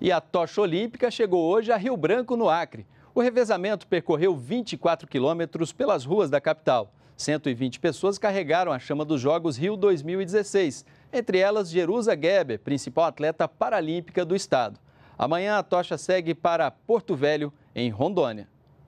E a tocha olímpica chegou hoje a Rio Branco, no Acre. O revezamento percorreu 24 quilômetros pelas ruas da capital. 120 pessoas carregaram a chama dos Jogos Rio 2016, entre elas Jerusa Geber, principal atleta paralímpica do estado. Amanhã a tocha segue para Porto Velho, em Rondônia.